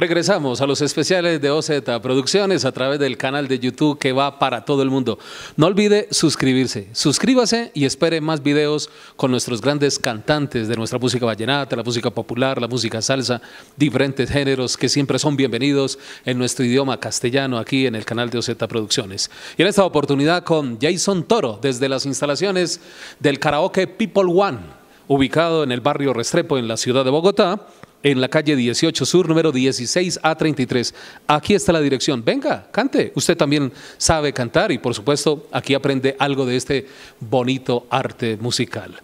Regresamos a los especiales de OZ Producciones a través del canal de YouTube que va para todo el mundo. No olvide suscribirse, suscríbase y espere más videos con nuestros grandes cantantes de nuestra música vallenata, la música popular, la música salsa, diferentes géneros que siempre son bienvenidos en nuestro idioma castellano aquí en el canal de OZ Producciones. Y en esta oportunidad con Jason Toro desde las instalaciones del karaoke People One, ubicado en el barrio Restrepo en la ciudad de Bogotá en la calle 18 Sur, número 16 a 33. Aquí está la dirección. Venga, cante. Usted también sabe cantar y por supuesto aquí aprende algo de este bonito arte musical.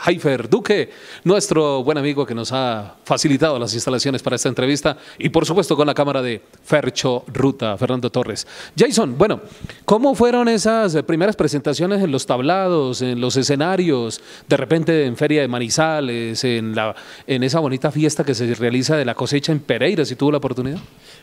Jaifer Duque, nuestro buen amigo que nos ha facilitado las instalaciones para esta entrevista y por supuesto con la cámara de Fercho Ruta, Fernando Torres. Jason, bueno, ¿cómo fueron esas primeras presentaciones en los tablados, en los escenarios, de repente en Feria de Manizales, en, esa bonita fiesta que se realiza de la cosecha en Pereira, si tuvo la oportunidad?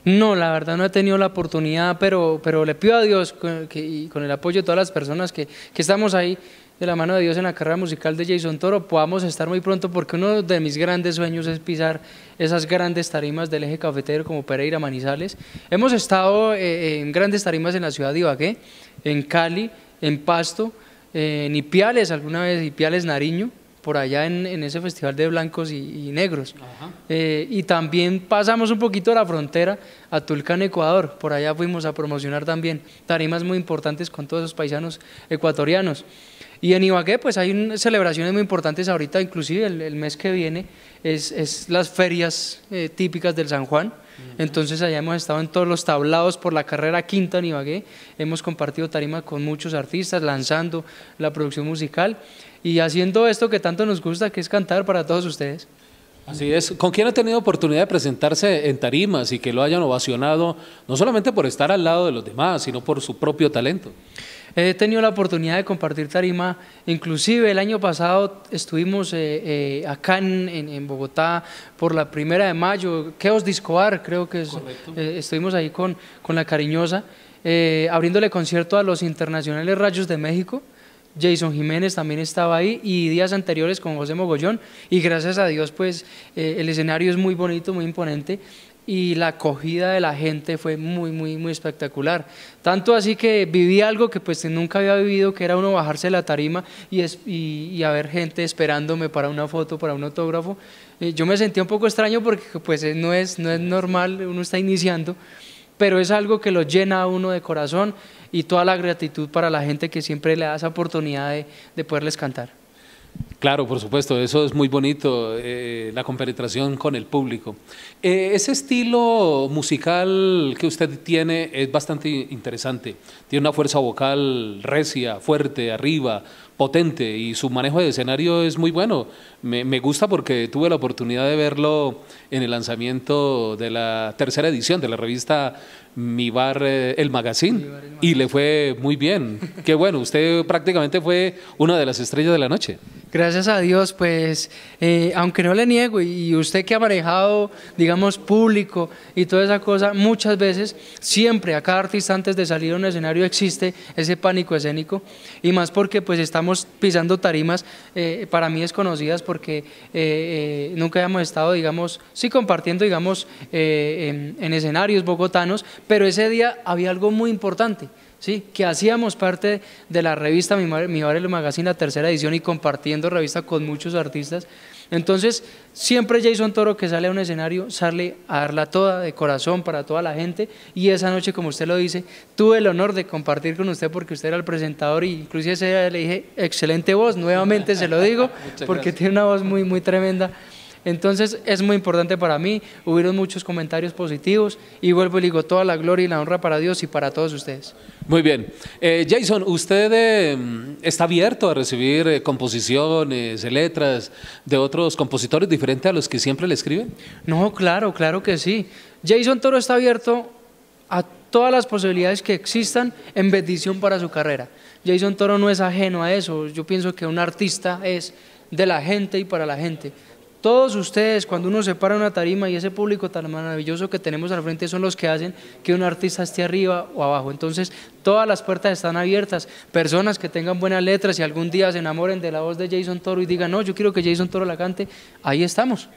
No, la verdad no he tenido la oportunidad, pero, pero le pido a Dios y con el apoyo de todas las personas que, que estamos ahí, de la mano de Dios en la carrera musical de Jason Toro podamos estar muy pronto porque uno de mis grandes sueños es pisar esas grandes tarimas del eje cafetero como Pereira Manizales. Hemos estado eh, eh, en grandes tarimas en la ciudad de Ibagué, en Cali, en Pasto, eh, en Ipiales alguna vez, Ipiales Nariño, por allá en, ese festival de blancos y, negros. Eh, y también pasamos un poquito la frontera a Tulcán, Ecuador, por allá fuimos a promocionar también tarimas muy importantes con todos esos paisanos ecuatorianos. Y en Ibagué pues hay celebraciones muy importantes ahorita, inclusive el, mes que viene es, las ferias eh, típicas del San Juan. Entonces allá hemos estado en todos los tablados por la carrera quinta en Ibagué, hemos compartido tarimas con muchos artistas, lanzando la producción musical y haciendo esto que tanto nos gusta, que es cantar para todos ustedes. Así es. ¿Con quién ha tenido oportunidad de presentarse en tarimas y que lo hayan ovacionado, no solamente por estar al lado de los demás, sino por su propio talento? He tenido la oportunidad de compartir tarima, inclusive el año pasado estuvimos eh, eh, acá en, Bogotá por la primera de mayo, os Discoar, creo que eh, estuvimos ahí con, con la cariñosa, abriéndole concierto a los internacionales Rayos de México. Jason Jiménez también estaba ahí y días anteriores con José Mogollón y gracias a Dios pues eh, el escenario es muy bonito, muy imponente y la acogida de la gente fue muy, muy, muy espectacular. Tanto así que viví algo que pues nunca había vivido, que era uno bajarse la tarima y, es, y, haber gente esperándome para una foto, para un autógrafo. Eh, yo me sentí un poco extraño porque pues eh, no es, no es normal, uno está iniciando pero es algo que lo llena a uno de corazón y toda la gratitud para la gente que siempre le da esa oportunidad de, de poderles cantar. Claro, por supuesto, eso es muy bonito, eh, la compenetración con el público. Eh, ese estilo musical que usted tiene es bastante interesante. Tiene una fuerza vocal recia, fuerte, arriba, potente y su manejo de escenario es muy bueno. Me, gusta porque tuve la oportunidad de verlo en el lanzamiento de la tercera edición de la revista Mi Bar eh, El Magazine y le fue muy bien. Qué bueno, usted prácticamente fue una de las estrellas de la noche. Gracias a Dios, pues, eh, aunque no le niego, y usted que ha manejado, digamos, público y toda esa cosa, muchas veces, siempre, a cada artista antes de salir a un escenario existe ese pánico escénico, y más porque pues estamos pisando tarimas eh, para mí desconocidas, porque eh, nunca hemos estado, digamos, sí compartiendo, digamos, en escenarios bogotanos, pero ese día había algo muy importante, ¿sí? que hacíamos parte de la revista Mi, Mi Barrio Magazine, la tercera edición, y compartiendo revista con muchos artistas. Entonces, siempre Jason Toro que sale a un escenario, sale a darla toda de corazón para toda la gente. Y esa noche, como usted lo dice, tuve el honor de compartir con usted porque usted era el presentador y inclusive ese día le dije, excelente voz, nuevamente se lo digo, porque tiene una voz muy, muy tremenda. Entonces es muy importante para mí, hubieron muchos comentarios positivos y vuelvo y digo toda la gloria y la honra para Dios y para todos ustedes. Muy bien. Eh, Jason, ¿usted eh, está abierto a recibir eh, composiciones, letras de otros compositores diferentes a los que siempre le escriben? No, claro, claro que sí. Jason Toro está abierto a todas las posibilidades que existan en bendición para su carrera. Jason Toro no es ajeno a eso. Yo pienso que un artista es de la gente y para la gente. Todos ustedes, cuando uno se para una tarima y ese público tan maravilloso que tenemos al frente son los que hacen que un artista esté arriba o abajo. Entonces, todas las puertas están abiertas. Personas que tengan buenas letras y algún día se enamoren de la voz de Jason Toro y digan, no, yo quiero que Jason Toro la cante, ahí estamos.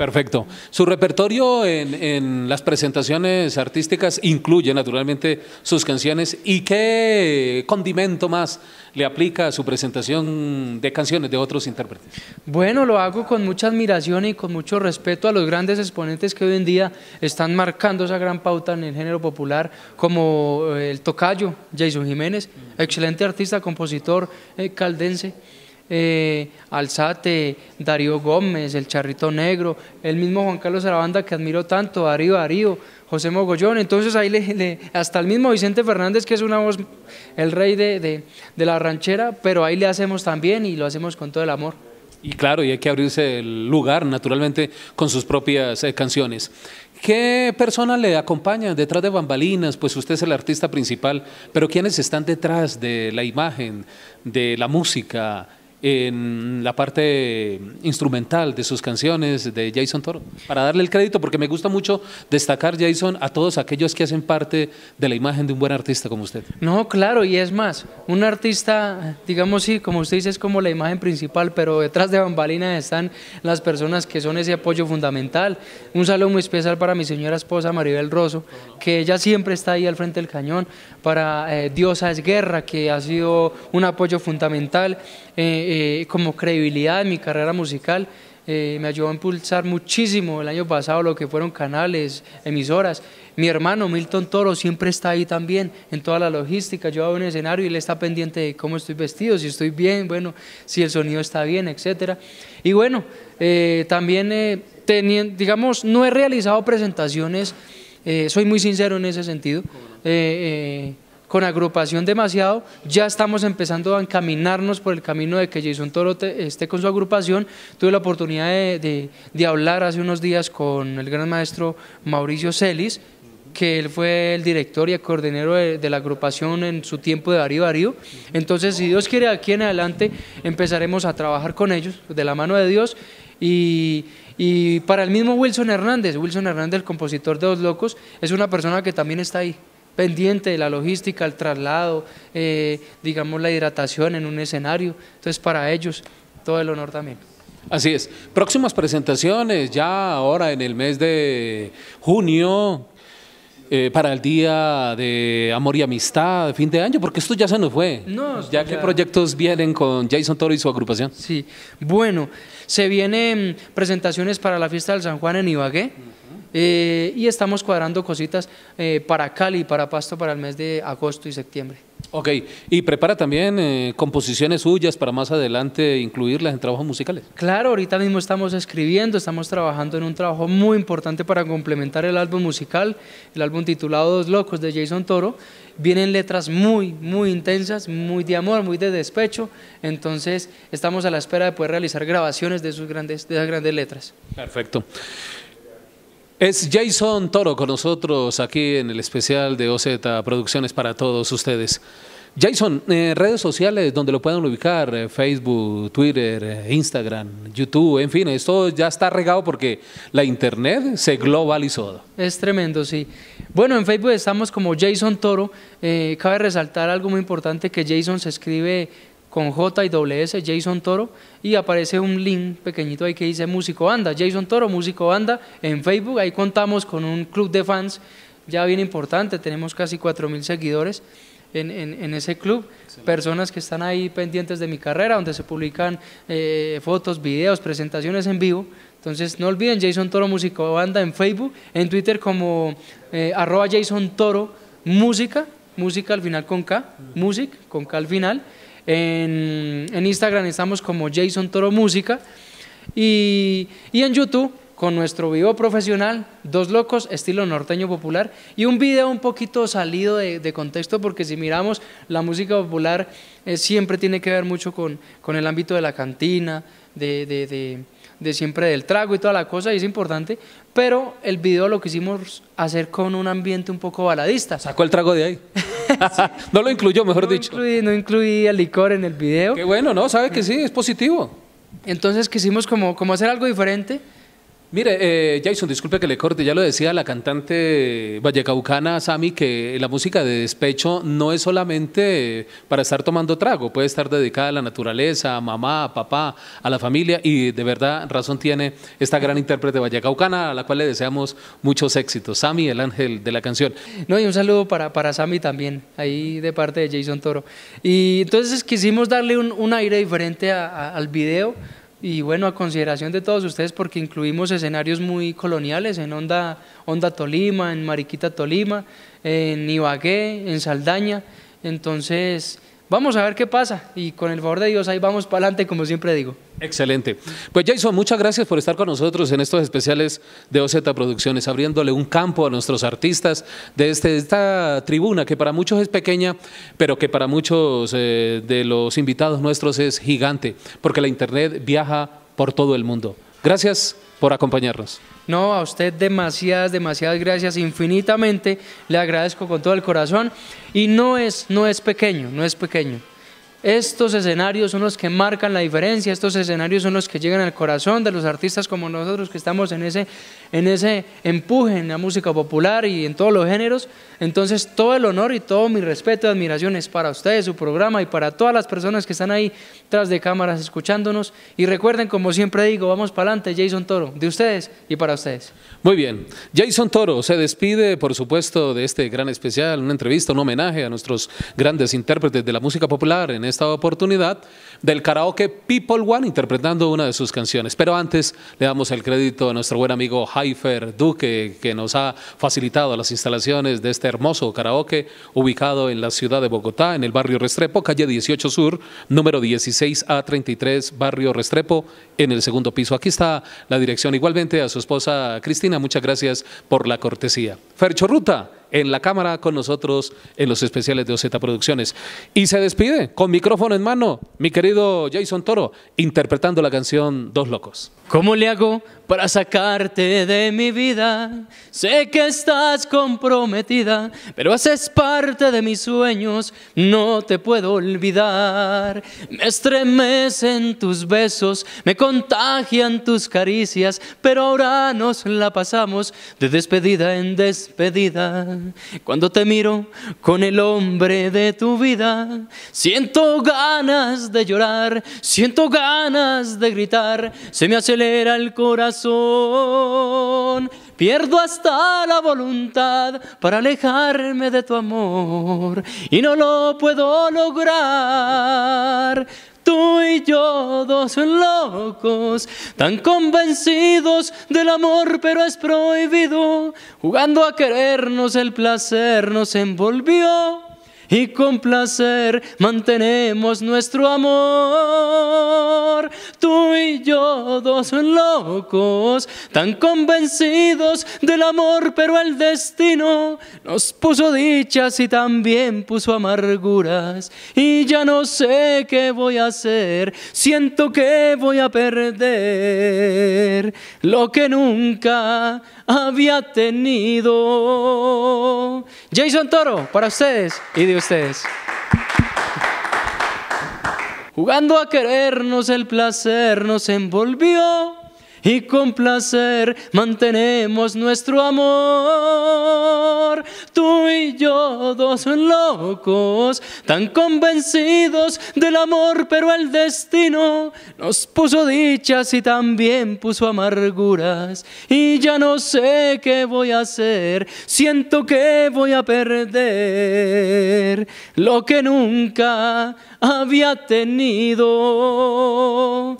Perfecto. Su repertorio en, las presentaciones artísticas incluye naturalmente sus canciones. ¿Y qué condimento más le aplica a su presentación de canciones de otros intérpretes? Bueno, lo hago con mucha admiración y con mucho respeto a los grandes exponentes que hoy en día están marcando esa gran pauta en el género popular, como eh, el tocayo Jason Jiménez, excelente artista, compositor eh, caldense eh, Alzate, Darío Gómez, el Charrito Negro, el mismo Juan Carlos Arabanda que admiro tanto, Darío Darío, José Mogollón, entonces ahí le, hasta el mismo Vicente Fernández que es una voz, el rey de, la ranchera, pero ahí le hacemos también y lo hacemos con todo el amor. Y claro, y hay que abrirse el lugar, naturalmente, con sus propias eh, canciones. ¿Qué persona le acompaña detrás de bambalinas? Pues usted es el artista principal, pero ¿quiénes están detrás de la imagen, de la música, en la parte instrumental de sus canciones de Jason Toro. Para darle el crédito, porque me gusta mucho destacar, Jason, a todos aquellos que hacen parte de la imagen de un buen artista como usted. No, claro, y es más, un artista, digamos, sí, como usted dice, es como la imagen principal, pero detrás de Bambalina están las personas que son ese apoyo fundamental. Un saludo muy especial para mi señora esposa Maribel Rosso, que ella siempre está ahí al frente del cañón, para eh, Diosa es Guerra, que ha sido un apoyo fundamental. Eh, eh, como credibilidad en mi carrera musical. Eh, me ayudó a impulsar muchísimo el año pasado lo que fueron canales, emisoras. Mi hermano Milton Toro siempre está ahí también en toda la logística. Yo hago un escenario y él está pendiente de cómo estoy vestido, si estoy bien, bueno, si el sonido está bien, etcétera, Y bueno, también, digamos, no he realizado presentaciones, soy muy sincero en ese sentido con agrupación demasiado, ya estamos empezando a encaminarnos por el camino de que Jason Toro esté con su agrupación. Tuve la oportunidad de, hablar hace unos días con el gran maestro Mauricio Celis, que él fue el director y el de, la agrupación en su tiempo de Darío Entonces, si Dios quiere, aquí en adelante empezaremos a trabajar con ellos, de la mano de Dios. Y, y para el mismo Wilson Hernández, Wilson Hernández, el compositor de Los Locos, es una persona que también está ahí pendiente de la logística, el traslado, eh, digamos la hidratación en un escenario. Entonces para ellos todo el honor también. Así es. Próximas presentaciones ya ahora en el mes de junio, eh, para el día de amor y amistad, fin de año, porque esto ya se nos fue. No, ya, ya que proyectos vienen con Jason Toro y su agrupación. Sí, bueno, se vienen presentaciones para la fiesta del San Juan en Ibagué. Eh, y estamos cuadrando cositas eh, para Cali, para Pasto, para el mes de agosto y septiembre. Ok, y prepara también eh, composiciones suyas para más adelante incluirlas en trabajos musicales. Claro, ahorita mismo estamos escribiendo, estamos trabajando en un trabajo muy importante para complementar el álbum musical, el álbum titulado Dos Locos de Jason Toro. Vienen letras muy, muy intensas, muy de amor, muy de despecho, entonces estamos a la espera de poder realizar grabaciones de, sus grandes, de esas grandes letras. Perfecto. Es Jason Toro con nosotros aquí en el especial de OZ Producciones para todos ustedes. Jason, eh, redes sociales donde lo puedan ubicar, eh, Facebook, Twitter, eh, Instagram, YouTube, en fin, esto ya está regado porque la internet se globalizó. Es tremendo, sí. Bueno, en Facebook estamos como Jason Toro. cabe resaltar algo muy importante que Jason se escribe con J y Jason Toro, y aparece un link pequeñito ahí que dice Músico Banda, Jason Toro, Músico Banda, en Facebook, ahí contamos con un club de fans ya bien importante, tenemos casi 4.000 seguidores en, ese club, personas que están ahí pendientes de mi carrera, donde se publican eh, fotos, videos, presentaciones en vivo. Entonces no olviden Jason Toro Músico Banda en Facebook, en Twitter como eh, arroba Jason Toro Música, música al final con K, music con K al final. En, Instagram estamos como Jason Toro Música. Y, en YouTube con nuestro video profesional, dos locos, estilo norteño popular, y un video un poquito salido de, contexto, porque si miramos, la música popular eh, siempre tiene que ver mucho con, el ámbito de la cantina, de de siempre del trago y toda la cosa, y es importante, pero el video lo quisimos hacer con un ambiente un poco baladista. Sacó el trago de ahí. no lo incluyó, mejor no dicho. Incluí, no incluía licor en el video. Qué bueno, ¿no? Sabe que sí, es positivo. Entonces quisimos como, como hacer algo diferente Mire, eh, Jason, disculpe que le corte, ya lo decía la cantante vallecaucana Sami, que la música de despecho no es solamente para estar tomando trago, puede estar dedicada a la naturaleza, a mamá, a papá, a la familia, y de verdad razón tiene esta gran intérprete vallecaucana, a la cual le deseamos muchos éxitos. Sami, el ángel de la canción. No, y un saludo para, para Sami también, ahí de parte de Jason Toro. Y entonces quisimos darle un, aire diferente al video y bueno, a consideración de todos ustedes, porque incluimos escenarios muy coloniales en Onda, Onda Tolima, en Mariquita Tolima, en Ibagué, en Saldaña. Entonces, Vamos a ver qué pasa y con el favor de Dios ahí vamos para adelante, como siempre digo. Excelente. Pues Jason, muchas gracias por estar con nosotros en estos especiales de OZ Producciones, abriéndole un campo a nuestros artistas este, de esta tribuna que para muchos es pequeña, pero que para muchos eh, de los invitados nuestros es gigante, porque la Internet viaja por todo el mundo. Gracias por acompañarnos. No, a usted demasiadas, demasiadas gracias, infinitamente. Le agradezco con todo el corazón. Y no es, no es pequeño, no es pequeño. Estos escenarios son los que marcan la diferencia, estos escenarios son los que llegan al corazón de los artistas como nosotros que estamos en ese, en ese empuje en la música popular y en todos los géneros. Entonces todo el honor y todo mi respeto y admiración es para ustedes, su programa y para todas las personas que están ahí tras de cámaras escuchándonos. Y recuerden, como siempre digo, vamos para adelante, Jason Toro, de ustedes y para ustedes. Muy bien, Jason Toro se despide, por supuesto, de este gran especial, una entrevista, un homenaje a nuestros grandes intérpretes de la música popular en esta oportunidad del karaoke People One interpretando una de sus canciones. Pero antes le damos el crédito a nuestro buen amigo Jaifer Duque, que nos ha facilitado las instalaciones de este hermoso karaoke ubicado en la ciudad de Bogotá, en el barrio Restrepo, calle 18 Sur, número 16A33, barrio Restrepo, en el segundo piso. Aquí está la dirección. Igualmente a su esposa Cristina, muchas gracias por la cortesía. Fercho Ruta en la cámara con nosotros en los especiales de OZ Producciones. Y se despide con micrófono en mano mi querido Jason Toro, interpretando la canción Dos Locos. ¿Cómo le hago para sacarte de mi vida. Sé que estás comprometida, pero haces parte de mis sueños, no te puedo olvidar. Me estremecen tus besos, me contagian tus caricias, pero ahora nos la pasamos de despedida en despedida. Cuando te miro con el hombre de tu vida, siento ganas de llorar, siento ganas de gritar, se me acelera el corazón Pierdo hasta la voluntad para alejarme de tu amor y no lo puedo lograr. Tú y yo, dos locos, tan convencidos del amor, pero es prohibido. Jugando a querernos, el placer nos envolvió y con placer mantenemos nuestro amor tú y yo, dos locos, tan convencidos del amor, pero el destino nos puso dichas y también puso amarguras. Y ya no sé qué voy a hacer, siento que voy a perder lo que nunca había tenido. Jason Toro, para ustedes y de ustedes. Jugando a querernos el placer nos envolvió y con placer mantenemos nuestro amor tú y yo, dos locos, tan convencidos del amor, pero el destino nos puso dichas y también puso amarguras. Y ya no sé qué voy a hacer, siento que voy a perder lo que nunca había tenido.